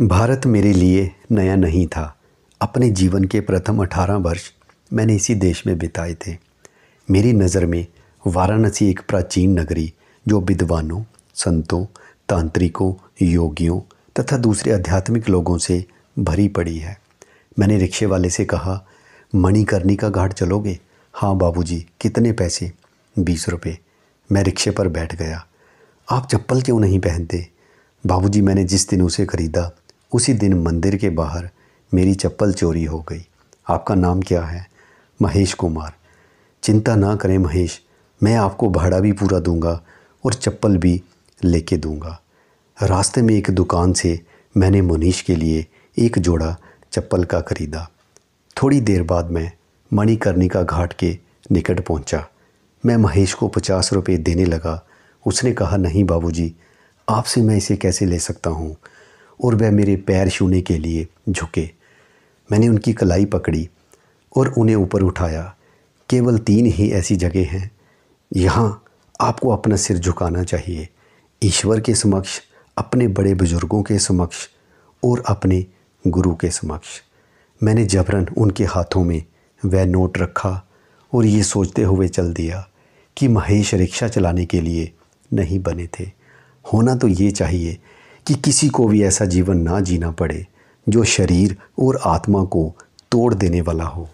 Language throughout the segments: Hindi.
भारत मेरे लिए नया नहीं था अपने जीवन के प्रथम अठारह वर्ष मैंने इसी देश में बिताए थे मेरी नज़र में वाराणसी एक प्राचीन नगरी जो विद्वानों संतों तांत्रिकों योगियों तथा दूसरे आध्यात्मिक लोगों से भरी पड़ी है मैंने रिक्शे वाले से कहा मणिकर्णिका घाट चलोगे हाँ बाबूजी कितने पैसे बीस रुपये मैं रिक्शे पर बैठ गया आप चप्पल क्यों नहीं पहनते बाबूजी मैंने जिस दिन उसे ख़रीदा उसी दिन मंदिर के बाहर मेरी चप्पल चोरी हो गई आपका नाम क्या है महेश कुमार चिंता ना करें महेश मैं आपको भाड़ा भी पूरा दूंगा और चप्पल भी लेके दूंगा रास्ते में एक दुकान से मैंने मनीष के लिए एक जोड़ा चप्पल का खरीदा थोड़ी देर बाद मैं मणिकर्णिका घाट के निकट पहुंचा। मैं महेश को पचास रुपये देने लगा उसने कहा नहीं बाबूजी, आपसे मैं इसे कैसे ले सकता हूँ और वह मेरे पैर छूने के लिए झुके मैंने उनकी कलाई पकड़ी और उन्हें ऊपर उठाया केवल तीन ही ऐसी जगह हैं यहाँ आपको अपना सिर झुकाना चाहिए ईश्वर के समक्ष अपने बड़े बुजुर्गों के समक्ष और अपने गुरु के समक्ष मैंने जबरन उनके हाथों में वह नोट रखा और ये सोचते हुए चल दिया कि महेश रिक्शा चलाने के लिए नहीं बने थे होना तो ये चाहिए कि किसी को भी ऐसा जीवन ना जीना पड़े जो शरीर और आत्मा को तोड़ देने वाला हो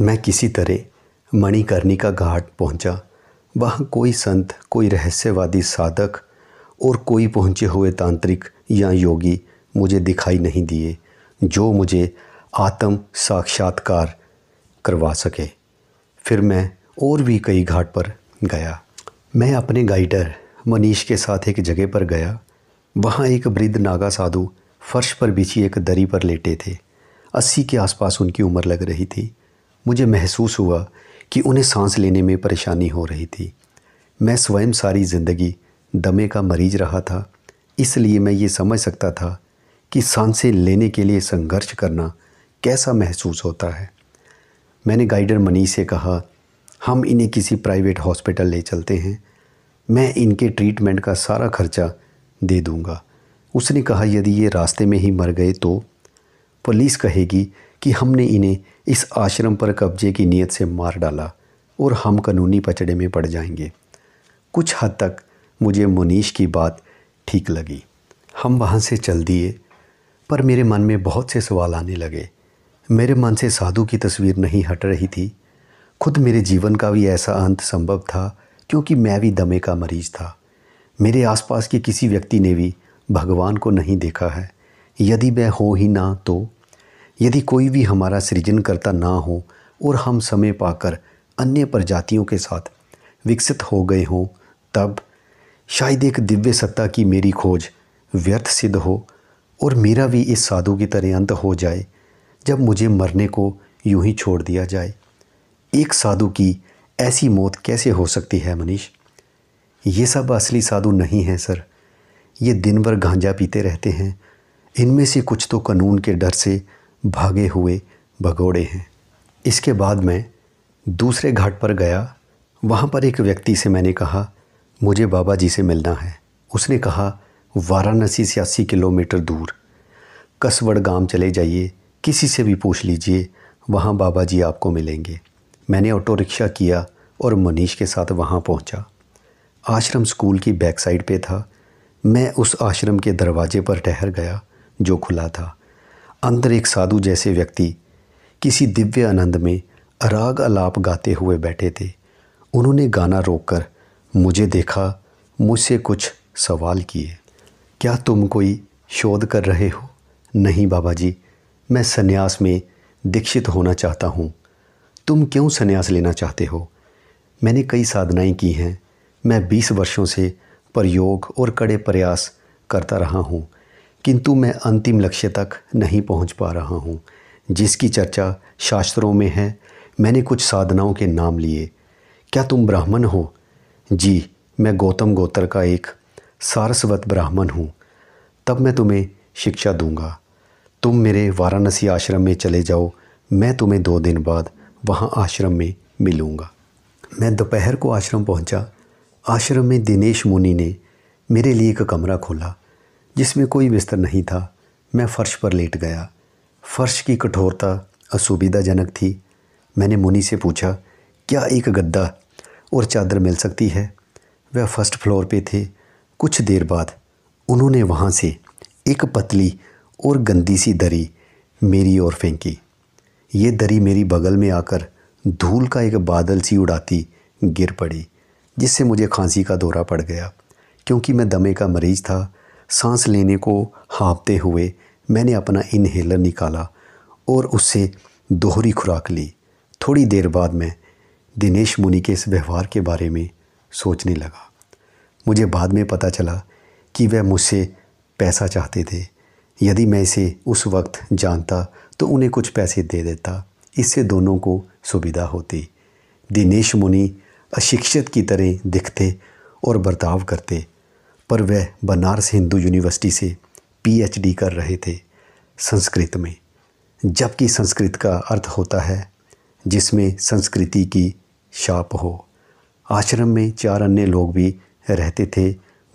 मैं किसी तरह मणिकर्णिका घाट पहुंचा वहाँ कोई संत कोई रहस्यवादी साधक और कोई पहुँचे हुए तांत्रिक या योगी मुझे दिखाई नहीं दिए जो मुझे आत्म साक्षात्कार करवा सके फिर मैं और भी कई घाट पर गया मैं अपने गाइडर मनीष के साथ एक जगह पर गया वहाँ एक वृद्ध नागा साधु फर्श पर बिछी एक दरी पर लेटे थे अस्सी के आसपास उनकी उम्र लग रही थी मुझे महसूस हुआ कि उन्हें सांस लेने में परेशानी हो रही थी मैं स्वयं सारी ज़िंदगी दमे का मरीज रहा था इसलिए मैं ये समझ सकता था कि सांसें लेने के लिए संघर्ष करना कैसा महसूस होता है मैंने गाइडर मनीष से कहा हम इन्हें किसी प्राइवेट हॉस्पिटल ले चलते हैं मैं इनके ट्रीटमेंट का सारा खर्चा दे दूँगा उसने कहा यदि ये रास्ते में ही मर गए तो पुलिस कहेगी कि हमने इन्हें इस आश्रम पर कब्जे की नीयत से मार डाला और हम कानूनी पचड़े में पड़ जाएंगे कुछ हद तक मुझे मुनीश की बात ठीक लगी हम वहाँ से चल दिए पर मेरे मन में बहुत से सवाल आने लगे मेरे मन से साधु की तस्वीर नहीं हट रही थी खुद मेरे जीवन का भी ऐसा अंत संभव था क्योंकि मैं भी दमे का मरीज था मेरे आसपास के किसी व्यक्ति ने भी भगवान को नहीं देखा है यदि वह हो ही ना तो यदि कोई भी हमारा सृजनकर्ता ना हो और हम समय पाकर अन्य प्रजातियों के साथ विकसित हो गए हों तब शायद एक दिव्य सत्ता की मेरी खोज व्यर्थ सिद्ध हो और मेरा भी इस साधु की तरह अंत हो जाए जब मुझे मरने को यूं ही छोड़ दिया जाए एक साधु की ऐसी मौत कैसे हो सकती है मनीष ये सब असली साधु नहीं हैं सर ये दिन भर गांजा पीते रहते हैं इनमें से कुछ तो कानून के डर से भागे हुए भगोड़े हैं इसके बाद मैं दूसरे घाट पर गया वहाँ पर एक व्यक्ति से मैंने कहा मुझे बाबा जी से मिलना है उसने कहा वाराणसी से अस्सी किलोमीटर दूर कसवड़ गांव चले जाइए किसी से भी पूछ लीजिए वहाँ बाबा जी आपको मिलेंगे मैंने ऑटो रिक्शा किया और मनीष के साथ वहाँ पहुँचा आश्रम स्कूल की बैक साइड पे था मैं उस आश्रम के दरवाजे पर ठहर गया जो खुला था अंदर एक साधु जैसे व्यक्ति किसी दिव्य आनंद में राग अलाप गाते हुए बैठे थे उन्होंने गाना रोककर मुझे देखा मुझसे कुछ सवाल किए क्या तुम कोई शोध कर रहे हो नहीं बाबा जी मैं सन्यास में दीक्षित होना चाहता हूँ तुम क्यों सन्यास लेना चाहते हो मैंने कई साधनाएं की हैं मैं 20 वर्षों से प्रयोग और कड़े प्रयास करता रहा हूँ किंतु मैं अंतिम लक्ष्य तक नहीं पहुँच पा रहा हूँ जिसकी चर्चा शास्त्रों में है मैंने कुछ साधनाओं के नाम लिए क्या तुम ब्राह्मण हो जी मैं गौतम गोत्र का एक सारस्वत ब्राह्मण हूँ तब मैं तुम्हें शिक्षा दूंगा तुम मेरे वाराणसी आश्रम में चले जाओ मैं तुम्हें दो दिन बाद वहाँ आश्रम में मिलूँगा मैं दोपहर को आश्रम पहुँचा आश्रम में दिनेश मुनि ने मेरे लिए एक कमरा खोला जिसमें कोई बिस्तर नहीं था मैं फ़र्श पर लेट गया फ़र्श की कठोरता असुविधाजनक थी मैंने मुनि से पूछा क्या एक गद्दा और चादर मिल सकती है वह फर्स्ट फ्लोर पे थे कुछ देर बाद उन्होंने वहाँ से एक पतली और गंदी सी दरी मेरी ओर फेंकी ये दरी मेरी बगल में आकर धूल का एक बादल सी उड़ाती गिर पड़ी जिससे मुझे खांसी का दौरा पड़ गया क्योंकि मैं दमे का मरीज़ था सांस लेने को हाँपते हुए मैंने अपना इनहेलर निकाला और उससे दोहरी खुराक ली थोड़ी देर बाद मैं दिनेश मुनि के इस व्यवहार के बारे में सोचने लगा मुझे बाद में पता चला कि वह मुझसे पैसा चाहते थे यदि मैं इसे उस वक्त जानता तो उन्हें कुछ पैसे दे देता इससे दोनों को सुविधा होती दिनेश मुनि अशिक्षित की तरह दिखते और बर्ताव करते पर वह बनारस हिंदू यूनिवर्सिटी से पीएचडी कर रहे थे संस्कृत में जबकि संस्कृत का अर्थ होता है जिसमें संस्कृति की शाप हो आश्रम में चार अन्य लोग भी रहते थे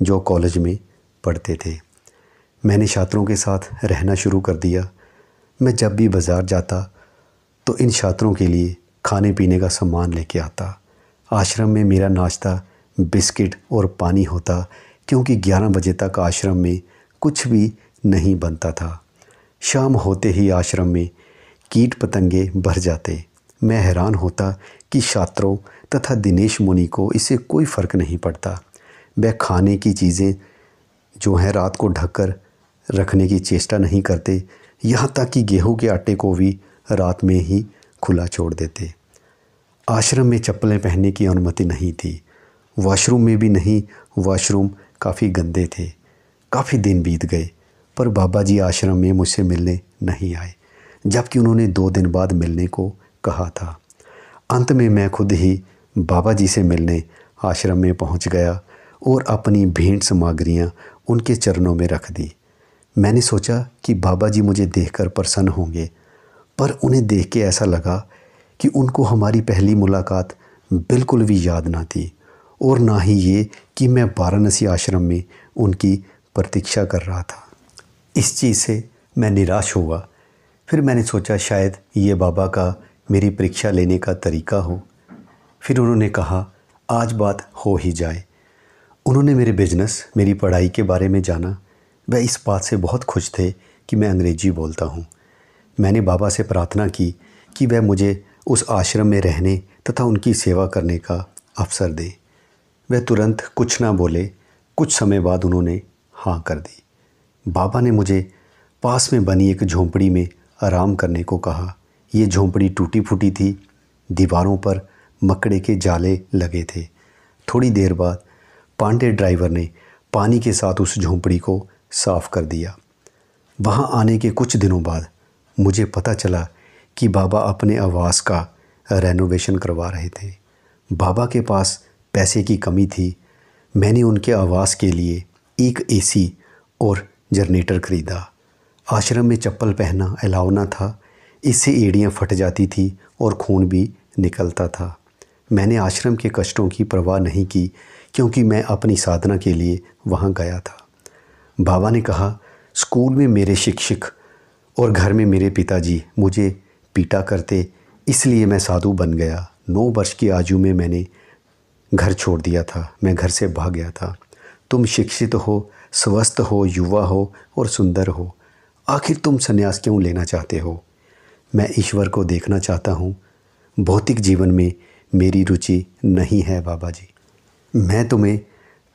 जो कॉलेज में पढ़ते थे मैंने छात्रों के साथ रहना शुरू कर दिया मैं जब भी बाज़ार जाता तो इन छात्रों के लिए खाने पीने का सामान लेके आता आश्रम में मेरा नाश्ता बिस्किट और पानी होता क्योंकि 11 बजे तक आश्रम में कुछ भी नहीं बनता था शाम होते ही आश्रम में कीट पतंगे भर जाते मैं हैरान होता कि छात्रों तथा दिनेश मुनि को इससे कोई फ़र्क नहीं पड़ता वह खाने की चीज़ें जो हैं रात को ढककर रखने की चेष्टा नहीं करते यहाँ तक कि गेहूं के आटे को भी रात में ही खुला छोड़ देते आश्रम में चप्पलें पहनने की अनुमति नहीं थी वॉशरूम में भी नहीं वॉशरूम काफ़ी गंदे थे काफ़ी दिन बीत गए पर बाबा जी आश्रम में मुझसे मिलने नहीं आए जबकि उन्होंने दो दिन बाद मिलने को कहा था अंत में मैं खुद ही बाबा जी से मिलने आश्रम में पहुंच गया और अपनी भेंट सामग्रियाँ उनके चरणों में रख दी मैंने सोचा कि बाबा जी मुझे देखकर प्रसन्न होंगे पर उन्हें देख के ऐसा लगा कि उनको हमारी पहली मुलाकात बिल्कुल भी याद ना थी और ना ही ये कि मैं वाराणसी आश्रम में उनकी प्रतीक्षा कर रहा था इस चीज़ से मैं निराश हुआ फिर मैंने सोचा शायद ये बाबा का मेरी परीक्षा लेने का तरीका हो फिर उन्होंने कहा आज बात हो ही जाए उन्होंने मेरे बिजनेस मेरी पढ़ाई के बारे में जाना वह इस बात से बहुत खुश थे कि मैं अंग्रेजी बोलता हूँ मैंने बाबा से प्रार्थना की कि वह मुझे उस आश्रम में रहने तथा उनकी सेवा करने का अवसर दें वह तुरंत कुछ ना बोले कुछ समय बाद उन्होंने हाँ कर दी बाबा ने मुझे पास में बनी एक झोंपड़ी में आराम करने को कहा ये झोंपड़ी टूटी फूटी थी दीवारों पर मकड़े के जाले लगे थे थोड़ी देर बाद पांडे ड्राइवर ने पानी के साथ उस झोंपड़ी को साफ कर दिया वहाँ आने के कुछ दिनों बाद मुझे पता चला कि बाबा अपने आवास का रेनोवेशन करवा रहे थे बाबा के पास पैसे की कमी थी मैंने उनके आवास के लिए एक एसी और जनरेटर ख़रीदा आश्रम में चप्पल पहनना अलाउ ना था इससे एड़ियाँ फट जाती थी और खून भी निकलता था मैंने आश्रम के कष्टों की परवाह नहीं की क्योंकि मैं अपनी साधना के लिए वहाँ गया था बाबा ने कहा स्कूल में मेरे शिक्षक और घर में मेरे पिताजी मुझे पीटा करते इसलिए मैं साधु बन गया नौ वर्ष की आयु में मैंने घर छोड़ दिया था मैं घर से भाग गया था तुम शिक्षित हो स्वस्थ हो युवा हो और सुंदर हो आखिर तुम संन्यास क्यों लेना चाहते हो मैं ईश्वर को देखना चाहता हूँ भौतिक जीवन में मेरी रुचि नहीं है बाबा जी मैं तुम्हें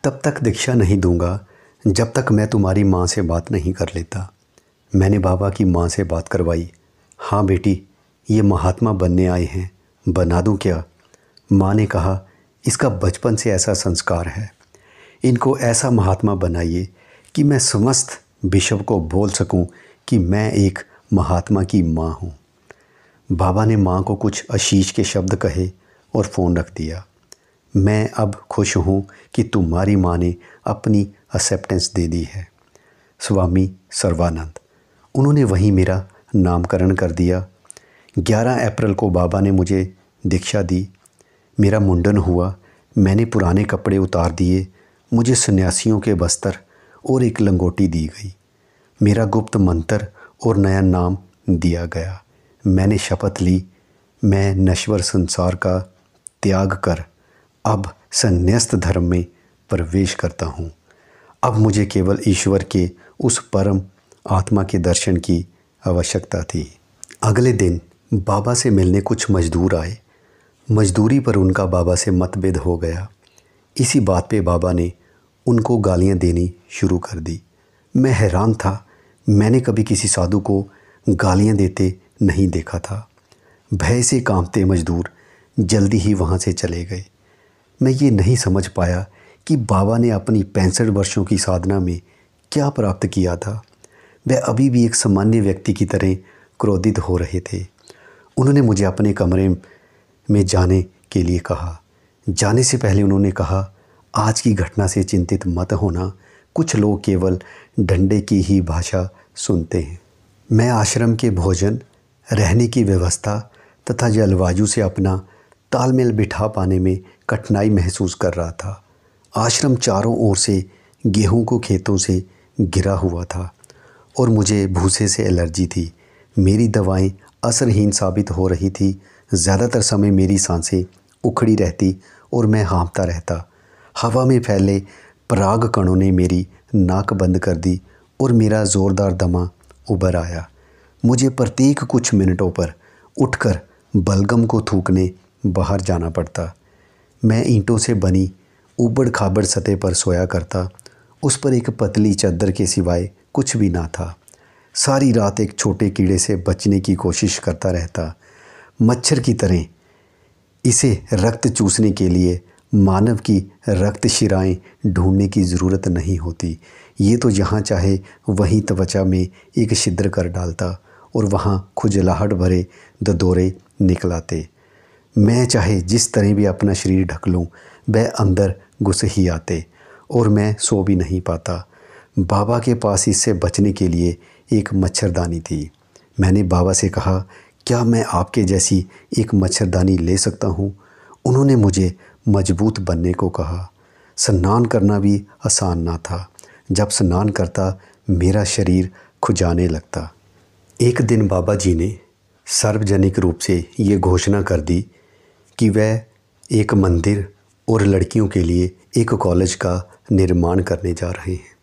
तब तक दीक्षा नहीं दूंगा जब तक मैं तुम्हारी माँ से बात नहीं कर लेता मैंने बाबा की माँ से बात करवाई हाँ बेटी ये महात्मा बनने आए हैं बना दूँ क्या माँ ने कहा इसका बचपन से ऐसा संस्कार है इनको ऐसा महात्मा बनाइए कि मैं समस्त विश्व को बोल सकूं कि मैं एक महात्मा की माँ हूँ बाबा ने माँ को कुछ आशीष के शब्द कहे और फ़ोन रख दिया मैं अब खुश हूँ कि तुम्हारी माँ ने अपनी एक्सेप्टेंस दे दी है स्वामी सर्वानंद उन्होंने वहीं मेरा नामकरण कर दिया 11 अप्रैल को बाबा ने मुझे दीक्षा दी मेरा मुंडन हुआ मैंने पुराने कपड़े उतार दिए मुझे सन्यासियों के बस्तर और एक लंगोटी दी गई मेरा गुप्त मंत्र और नया नाम दिया गया मैंने शपथ ली मैं नश्वर संसार का त्याग कर अब संन्यास्त धर्म में प्रवेश करता हूँ अब मुझे केवल ईश्वर के उस परम आत्मा के दर्शन की आवश्यकता थी अगले दिन बाबा से मिलने कुछ मजदूर आए मजदूरी पर उनका बाबा से मतभेद हो गया इसी बात पे बाबा ने उनको गालियां देनी शुरू कर दी मैं हैरान था मैंने कभी किसी साधु को गालियां देते नहीं देखा था भय से कांपते मजदूर जल्दी ही वहाँ से चले गए मैं ये नहीं समझ पाया कि बाबा ने अपनी पैंसठ वर्षों की साधना में क्या प्राप्त किया था वह अभी भी एक सामान्य व्यक्ति की तरह क्रोधित हो रहे थे उन्होंने मुझे अपने कमरे में जाने के लिए कहा जाने से पहले उन्होंने कहा आज की घटना से चिंतित मत होना कुछ लोग केवल डंडे की ही भाषा सुनते हैं मैं आश्रम के भोजन रहने की व्यवस्था तथा जलवायु से अपना तालमेल बिठा पाने में कठिनाई महसूस कर रहा था आश्रम चारों ओर से गेहूं को खेतों से घिरा हुआ था और मुझे भूसे से एलर्जी थी मेरी दवाएं असरहीन साबित हो रही थी ज़्यादातर समय मेरी सांसें उखड़ी रहती और मैं हाँपता रहता हवा में फैले पराग कणों ने मेरी नाक बंद कर दी और मेरा ज़ोरदार दमा उभर आया मुझे प्रत्येक कुछ मिनटों पर उठकर बलगम को थूकने बाहर जाना पड़ता मैं ईंटों से बनी ऊबड़ खाबड़ सतह पर सोया करता उस पर एक पतली चादर के सिवाय कुछ भी ना था सारी रात एक छोटे कीड़े से बचने की कोशिश करता रहता मच्छर की तरह इसे रक्त चूसने के लिए मानव की रक्त शिराएँ ढूंढने की ज़रूरत नहीं होती ये तो जहाँ चाहे वहीं त्वचा में एक छिद्र कर डालता और वहाँ खुजलाहट भरे ददोरे निकलाते मैं चाहे जिस तरह भी अपना शरीर ढक लूँ वह अंदर घुस ही आते और मैं सो भी नहीं पाता बाबा के पास इससे बचने के लिए एक मच्छरदानी थी मैंने बाबा से कहा क्या मैं आपके जैसी एक मच्छरदानी ले सकता हूँ उन्होंने मुझे मजबूत बनने को कहा स्नान करना भी आसान ना था जब स्नान करता मेरा शरीर खुजाने लगता एक दिन बाबा जी ने सार्वजनिक रूप से ये घोषणा कर दी कि वह एक मंदिर और लड़कियों के लिए एक कॉलेज का निर्माण करने जा रहे हैं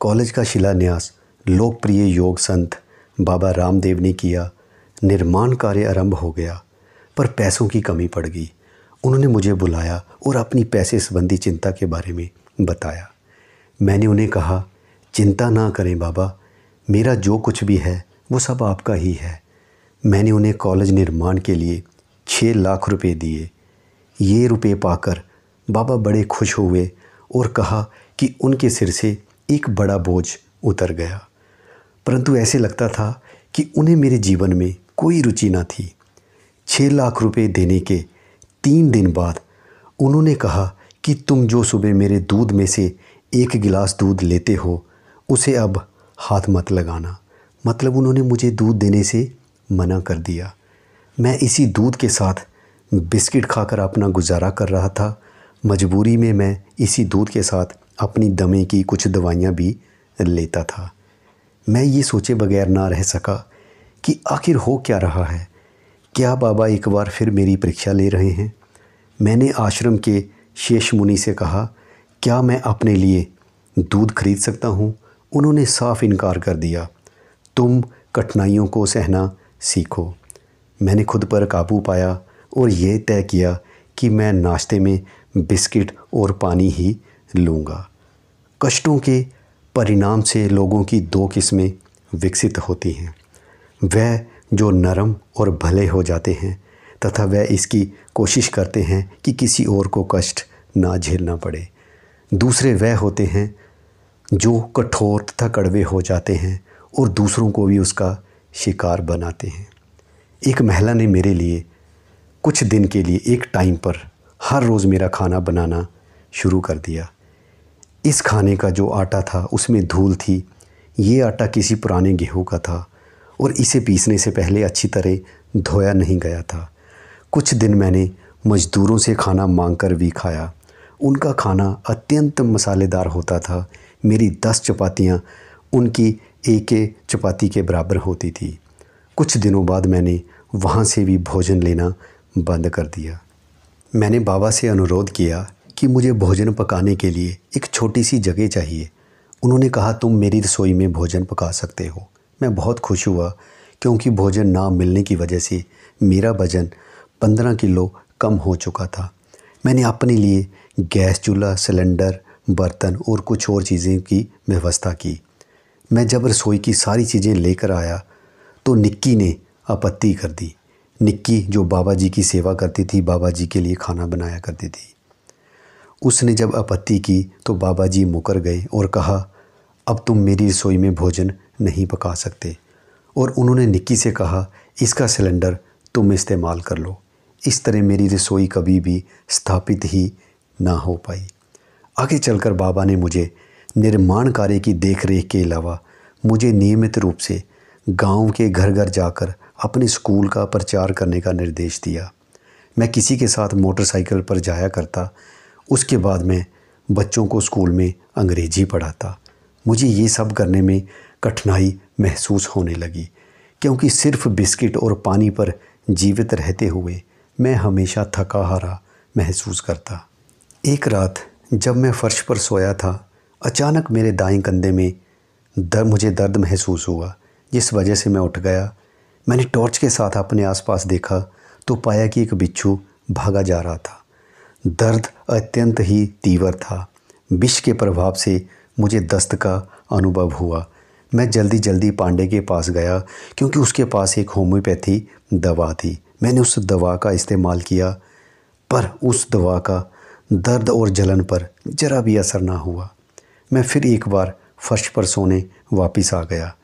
कॉलेज का शिलान्यास लोकप्रिय योग संत बाबा रामदेव ने किया निर्माण कार्य आरंभ हो गया पर पैसों की कमी पड़ गई उन्होंने मुझे बुलाया और अपनी पैसे संबंधी चिंता के बारे में बताया मैंने उन्हें कहा चिंता ना करें बाबा मेरा जो कुछ भी है वो सब आपका ही है मैंने उन्हें कॉलेज निर्माण के लिए छः लाख रुपए दिए ये रुपए पाकर बाबा बड़े खुश हुए और कहा कि उनके सिर से एक बड़ा बोझ उतर गया परंतु ऐसे लगता था कि उन्हें मेरे जीवन में कोई रुचि ना थी छः लाख रुपए देने के तीन दिन बाद उन्होंने कहा कि तुम जो सुबह मेरे दूध में से एक गिलास दूध लेते हो उसे अब हाथ मत लगाना मतलब उन्होंने मुझे दूध देने से मना कर दिया मैं इसी दूध के साथ बिस्किट खाकर अपना गुजारा कर रहा था मजबूरी में मैं इसी दूध के साथ अपनी दमे की कुछ दवाइयाँ भी लेता था मैं ये सोचे बगैर ना रह सका कि आखिर हो क्या रहा है क्या बाबा एक बार फिर मेरी परीक्षा ले रहे हैं मैंने आश्रम के शेष मुनि से कहा क्या मैं अपने लिए दूध खरीद सकता हूँ उन्होंने साफ इनकार कर दिया तुम कठिनाइयों को सहना सीखो मैंने खुद पर काबू पाया और यह तय किया कि मैं नाश्ते में बिस्किट और पानी ही लूँगा कष्टों के परिणाम से लोगों की दो किस्में विकसित होती हैं वह जो नरम और भले हो जाते हैं तथा वह इसकी कोशिश करते हैं कि किसी और को कष्ट ना झेलना पड़े दूसरे वह होते हैं जो कठोर तथा कड़वे हो जाते हैं और दूसरों को भी उसका शिकार बनाते हैं एक महिला ने मेरे लिए कुछ दिन के लिए एक टाइम पर हर रोज़ मेरा खाना बनाना शुरू कर दिया इस खाने का जो आटा था उसमें धूल थी ये आटा किसी पुराने गेहूं का था और इसे पीसने से पहले अच्छी तरह धोया नहीं गया था कुछ दिन मैंने मज़दूरों से खाना कर भी खाया उनका खाना अत्यंत मसालेदार होता था मेरी दस चपातियाँ उनकी एक चपाती के बराबर होती थी कुछ दिनों बाद मैंने वहाँ से भी भोजन लेना बंद कर दिया मैंने बाबा से अनुरोध किया कि मुझे भोजन पकाने के लिए एक छोटी सी जगह चाहिए उन्होंने कहा तुम मेरी रसोई में भोजन पका सकते हो मैं बहुत खुश हुआ क्योंकि भोजन ना मिलने की वजह से मेरा वज़न पंद्रह किलो कम हो चुका था मैंने अपने लिए गैस चूल्हा सिलेंडर बर्तन और कुछ और चीज़ें की व्यवस्था की मैं जब रसोई की सारी चीज़ें लेकर आया तो निक्की ने आपत्ति कर दी निक्की जो बाबा जी की सेवा करती थी बाबा जी के लिए खाना बनाया करती थी उसने जब आपत्ति की तो बाबा जी मुकर गए और कहा अब तुम मेरी रसोई में भोजन नहीं पका सकते और उन्होंने निक्की से कहा इसका सिलेंडर तुम इस्तेमाल कर लो इस तरह मेरी रसोई कभी भी स्थापित ही ना हो पाई आगे चलकर बाबा ने मुझे निर्माण कार्य की देखरेख के अलावा मुझे नियमित रूप से गांव के घर घर जाकर अपने स्कूल का प्रचार करने का निर्देश दिया मैं किसी के साथ मोटरसाइकिल पर जाया करता उसके बाद मैं बच्चों को स्कूल में अंग्रेजी पढ़ाता मुझे ये सब करने में कठिनाई महसूस होने लगी क्योंकि सिर्फ बिस्किट और पानी पर जीवित रहते हुए मैं हमेशा थका हारा महसूस करता एक रात जब मैं फ़र्श पर सोया था अचानक मेरे दाएं कंधे में दर मुझे दर्द महसूस हुआ जिस वजह से मैं उठ गया मैंने टॉर्च के साथ अपने आसपास देखा तो पाया कि एक बिच्छू भागा जा रहा था दर्द अत्यंत ही तीव्र था विष के प्रभाव से मुझे दस्त का अनुभव हुआ मैं जल्दी जल्दी पांडे के पास गया क्योंकि उसके पास एक होम्योपैथी दवा थी मैंने उस दवा का इस्तेमाल किया पर उस दवा का दर्द और जलन पर ज़रा भी असर ना हुआ मैं फिर एक बार फर्श पर सोने वापस आ गया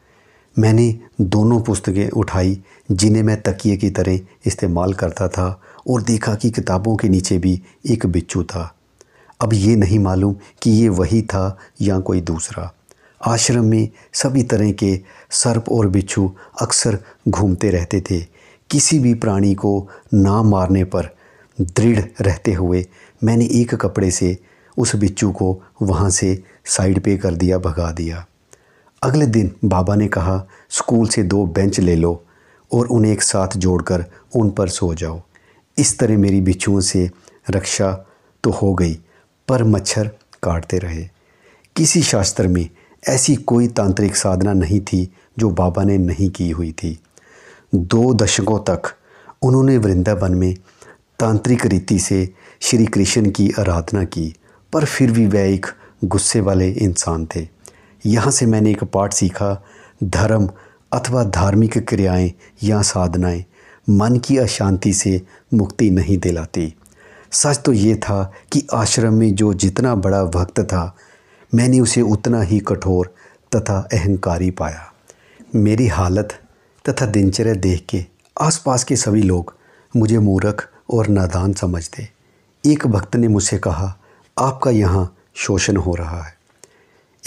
मैंने दोनों पुस्तकें उठाई जिन्हें मैं तकिए की तरह इस्तेमाल करता था और देखा कि किताबों के नीचे भी एक बिच्छू था अब ये नहीं मालूम कि ये वही था या कोई दूसरा आश्रम में सभी तरह के सर्प और बिच्छू अक्सर घूमते रहते थे किसी भी प्राणी को ना मारने पर दृढ़ रहते हुए मैंने एक कपड़े से उस बिच्छू को वहाँ से साइड पे कर दिया भगा दिया अगले दिन बाबा ने कहा स्कूल से दो बेंच ले लो और उन्हें एक साथ जोड़कर उन पर सो जाओ इस तरह मेरी बिच्छुओं से रक्षा तो हो गई पर मच्छर काटते रहे किसी शास्त्र में ऐसी कोई तांत्रिक साधना नहीं थी जो बाबा ने नहीं की हुई थी दो दशकों तक उन्होंने वृंदावन में तांत्रिक रीति से श्री कृष्ण की आराधना की पर फिर भी वह एक गुस्से वाले इंसान थे यहाँ से मैंने एक पाठ सीखा धर्म अथवा धार्मिक क्रियाएं या साधनाएं मन की अशांति से मुक्ति नहीं दिलाती सच तो ये था कि आश्रम में जो जितना बड़ा भक्त था मैंने उसे उतना ही कठोर तथा अहंकारी पाया मेरी हालत तथा दिनचर्या देख के आसपास के सभी लोग मुझे मूर्ख और नादान समझते एक भक्त ने मुझसे कहा आपका यहाँ शोषण हो रहा है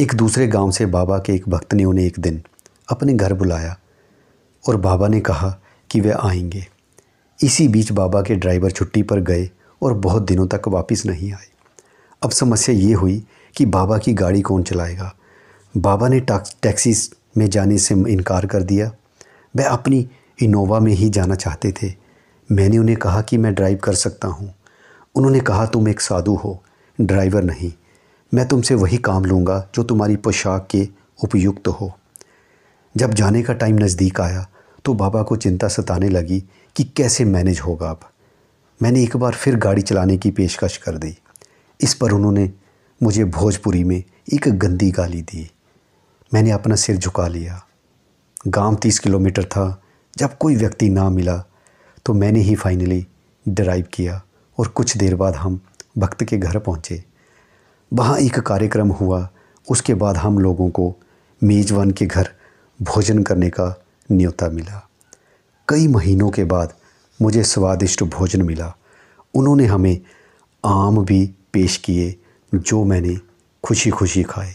एक दूसरे गांव से बाबा के एक भक्त ने उन्हें एक दिन अपने घर बुलाया और बाबा ने कहा कि वे आएंगे इसी बीच बाबा के ड्राइवर छुट्टी पर गए और बहुत दिनों तक वापस नहीं आए अब समस्या ये हुई कि बाबा की गाड़ी कौन चलाएगा बाबा ने टैक्सी में जाने से इनकार कर दिया वह अपनी इनोवा में ही जाना चाहते थे मैंने उन्हें कहा कि मैं ड्राइव कर सकता हूँ उन्होंने कहा तुम एक साधु हो ड्राइवर नहीं मैं तुमसे वही काम लूँगा जो तुम्हारी पोशाक के उपयुक्त हो जब जाने का टाइम नज़दीक आया तो बाबा को चिंता सताने लगी कि कैसे मैनेज होगा अब मैंने एक बार फिर गाड़ी चलाने की पेशकश कर दी इस पर उन्होंने मुझे भोजपुरी में एक गंदी गाली दी मैंने अपना सिर झुका लिया गांव तीस किलोमीटर था जब कोई व्यक्ति ना मिला तो मैंने ही फाइनली ड्राइव किया और कुछ देर बाद हम भक्त के घर पहुँचे वहाँ एक कार्यक्रम हुआ उसके बाद हम लोगों को मेज़वान के घर भोजन करने का न्योता मिला कई महीनों के बाद मुझे स्वादिष्ट भोजन मिला उन्होंने हमें आम भी पेश किए जो मैंने खुशी खुशी खाए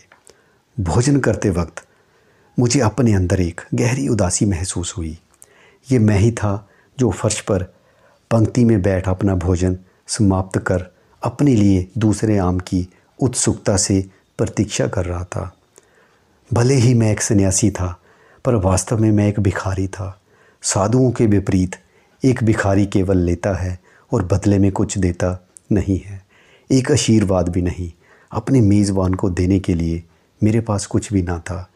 भोजन करते वक्त मुझे अपने अंदर एक गहरी उदासी महसूस हुई ये मैं ही था जो फर्श पर पंक्ति में बैठ अपना भोजन समाप्त कर अपने लिए दूसरे आम की उत्सुकता से प्रतीक्षा कर रहा था भले ही मैं एक सन्यासी था पर वास्तव में मैं एक भिखारी था साधुओं के विपरीत एक भिखारी केवल लेता है और बदले में कुछ देता नहीं है एक आशीर्वाद भी नहीं अपने मेज़बान को देने के लिए मेरे पास कुछ भी ना था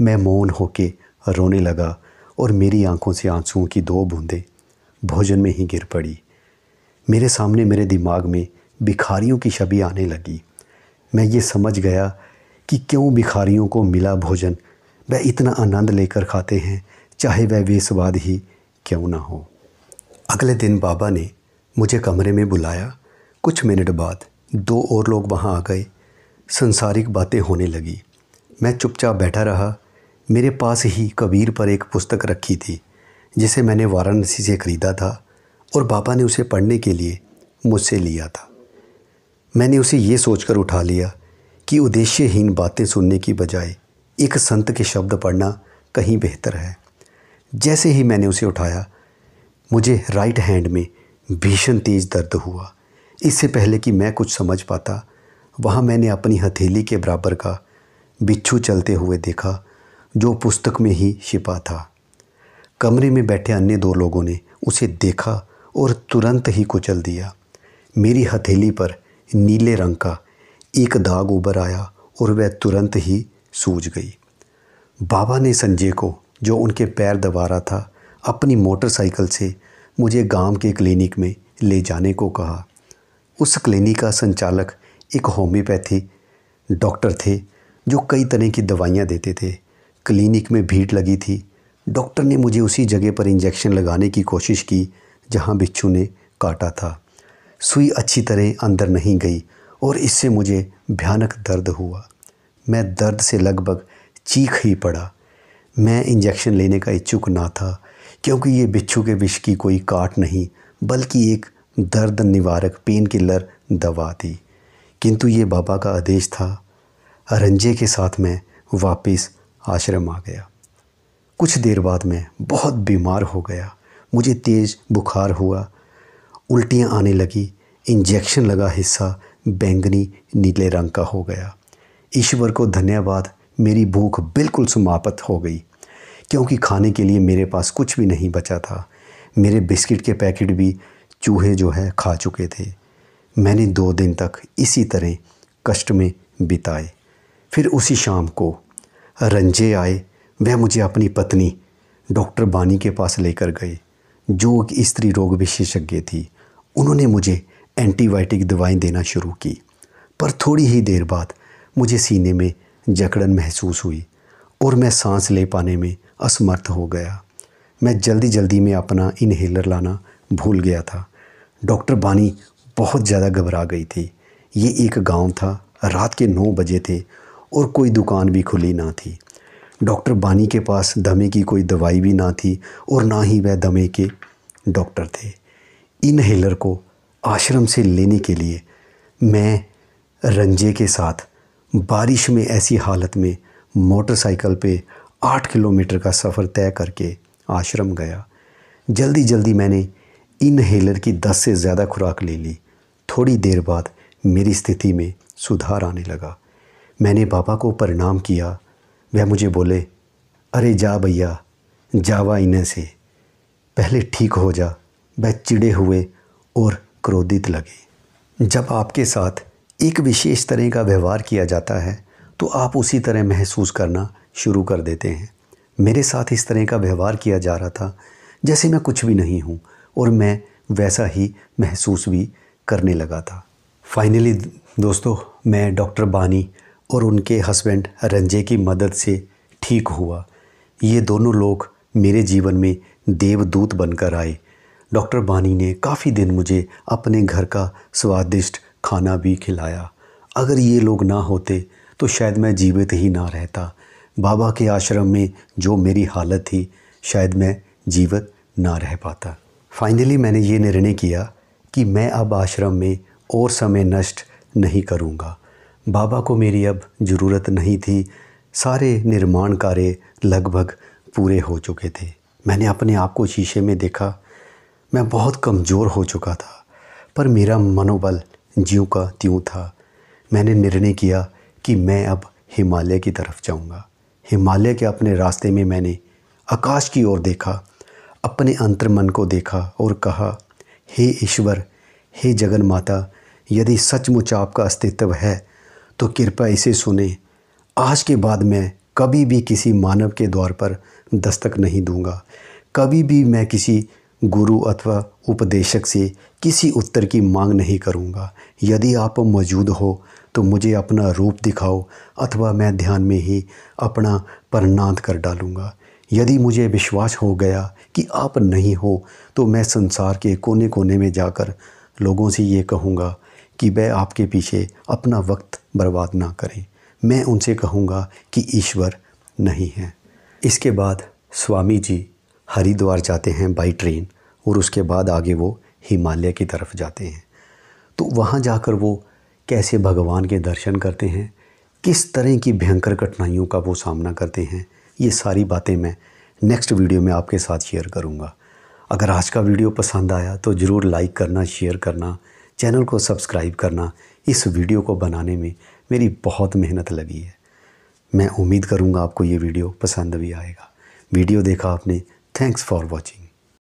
मैं मौन होके रोने लगा और मेरी आंखों से आंसुओं की दो बूंदें भोजन में ही गिर पड़ी मेरे सामने मेरे दिमाग में भिखारियों की छवि आने लगी मैं ये समझ गया कि क्यों भिखारियों को मिला भोजन वह इतना आनंद लेकर खाते हैं चाहे वह वे स्वाद ही क्यों ना हो अगले दिन बाबा ने मुझे कमरे में बुलाया कुछ मिनट बाद दो और लोग वहाँ आ गए संसारिक बातें होने लगी मैं चुपचाप बैठा रहा मेरे पास ही कबीर पर एक पुस्तक रखी थी जिसे मैंने वाराणसी से ख़रीदा था और बाबा ने उसे पढ़ने के लिए मुझसे लिया था मैंने उसे ये सोचकर उठा लिया कि उद्देश्यहीन बातें सुनने की बजाय एक संत के शब्द पढ़ना कहीं बेहतर है जैसे ही मैंने उसे उठाया मुझे राइट हैंड में भीषण तेज दर्द हुआ इससे पहले कि मैं कुछ समझ पाता वहाँ मैंने अपनी हथेली के बराबर का बिच्छू चलते हुए देखा जो पुस्तक में ही छिपा था कमरे में बैठे अन्य दो लोगों ने उसे देखा और तुरंत ही कुचल दिया मेरी हथेली पर नीले रंग का एक दाग उभर आया और वह तुरंत ही सूझ गई बाबा ने संजय को जो उनके पैर दबा रहा था अपनी मोटरसाइकिल से मुझे गांव के क्लिनिक में ले जाने को कहा उस क्लिनिक का संचालक एक होम्योपैथी डॉक्टर थे जो कई तरह की दवाइयाँ देते थे क्लिनिक में भीड़ लगी थी डॉक्टर ने मुझे उसी जगह पर इंजेक्शन लगाने की कोशिश की जहाँ बिच्छू ने काटा था सुई अच्छी तरह अंदर नहीं गई और इससे मुझे भयानक दर्द हुआ मैं दर्द से लगभग चीख ही पड़ा मैं इंजेक्शन लेने का इच्छुक ना था क्योंकि ये बिच्छू के विष की कोई काट नहीं बल्कि एक दर्द निवारक पेन किलर दवा थी किंतु ये बाबा का आदेश था रंजे के साथ मैं वापस आश्रम आ गया कुछ देर बाद मैं बहुत बीमार हो गया मुझे तेज़ बुखार हुआ उल्टियाँ आने लगी इंजेक्शन लगा हिस्सा बैंगनी नीले रंग का हो गया ईश्वर को धन्यवाद मेरी भूख बिल्कुल समाप्त हो गई क्योंकि खाने के लिए मेरे पास कुछ भी नहीं बचा था मेरे बिस्किट के पैकेट भी चूहे जो है खा चुके थे मैंने दो दिन तक इसी तरह कष्ट में बिताए फिर उसी शाम को रंजे आए वह मुझे अपनी पत्नी डॉक्टर बानी के पास लेकर गए जो एक स्त्री रोग विशेषज्ञ थी उन्होंने मुझे एंटीबायोटिक दवाएं देना शुरू की पर थोड़ी ही देर बाद मुझे सीने में जकड़न महसूस हुई और मैं सांस ले पाने में असमर्थ हो गया मैं जल्दी जल्दी में अपना इनहेलर लाना भूल गया था डॉक्टर बानी बहुत ज़्यादा घबरा गई थी ये एक गांव था रात के नौ बजे थे और कोई दुकान भी खुली ना थी डॉक्टर बानी के पास दमे की कोई दवाई भी ना थी और ना ही वह दमे के डॉक्टर थे इनहेलर को आश्रम से लेने के लिए मैं रंजे के साथ बारिश में ऐसी हालत में मोटरसाइकिल पे आठ किलोमीटर का सफ़र तय करके आश्रम गया जल्दी जल्दी मैंने इनहेलर की दस से ज़्यादा खुराक ले ली थोड़ी देर बाद मेरी स्थिति में सुधार आने लगा मैंने बाबा को प्रणाम किया वह मुझे बोले अरे जा भैया जावा इन्हें से पहले ठीक हो जा वह चिड़े हुए और क्रोधित लगे जब आपके साथ एक विशेष तरह का व्यवहार किया जाता है तो आप उसी तरह महसूस करना शुरू कर देते हैं मेरे साथ इस तरह का व्यवहार किया जा रहा था जैसे मैं कुछ भी नहीं हूँ और मैं वैसा ही महसूस भी करने लगा था फाइनली दोस्तों मैं डॉक्टर बानी और उनके हस्बैंड रंजय की मदद से ठीक हुआ ये दोनों लोग मेरे जीवन में देवदूत बनकर आए डॉक्टर बानी ने काफ़ी दिन मुझे अपने घर का स्वादिष्ट खाना भी खिलाया अगर ये लोग ना होते तो शायद मैं जीवित ही ना रहता बाबा के आश्रम में जो मेरी हालत थी शायद मैं जीवित ना रह पाता फाइनली मैंने ये निर्णय किया कि मैं अब आश्रम में और समय नष्ट नहीं करूँगा बाबा को मेरी अब ज़रूरत नहीं थी सारे निर्माण कार्य लगभग पूरे हो चुके थे मैंने अपने आप को शीशे में देखा मैं बहुत कमज़ोर हो चुका था पर मेरा मनोबल ज्यों का त्यों था मैंने निर्णय किया कि मैं अब हिमालय की तरफ जाऊंगा। हिमालय के अपने रास्ते में मैंने आकाश की ओर देखा अपने अंतर्मन को देखा और कहा हे ईश्वर हे जगन माता यदि सचमुच आपका अस्तित्व है तो कृपया इसे सुने आज के बाद मैं कभी भी किसी मानव के द्वार पर दस्तक नहीं दूंगा कभी भी मैं किसी गुरु अथवा उपदेशक से किसी उत्तर की मांग नहीं करूँगा यदि आप मौजूद हो तो मुझे अपना रूप दिखाओ अथवा मैं ध्यान में ही अपना परनाद कर डालूँगा यदि मुझे विश्वास हो गया कि आप नहीं हो तो मैं संसार के कोने कोने में जाकर लोगों से ये कहूँगा कि वह आपके पीछे अपना वक्त बर्बाद ना करें मैं उनसे कहूँगा कि ईश्वर नहीं है इसके बाद स्वामी जी हरिद्वार जाते हैं बाई ट्रेन और उसके बाद आगे वो हिमालय की तरफ जाते हैं तो वहाँ जाकर वो कैसे भगवान के दर्शन करते हैं किस तरह की भयंकर कठिनाइयों का वो सामना करते हैं ये सारी बातें मैं नेक्स्ट वीडियो में आपके साथ शेयर करूँगा अगर आज का वीडियो पसंद आया तो ज़रूर लाइक करना शेयर करना चैनल को सब्सक्राइब करना इस वीडियो को बनाने में मेरी बहुत मेहनत लगी है मैं उम्मीद करूँगा आपको ये वीडियो पसंद भी आएगा वीडियो देखा आपने थैंक्स फॉर वॉचिंग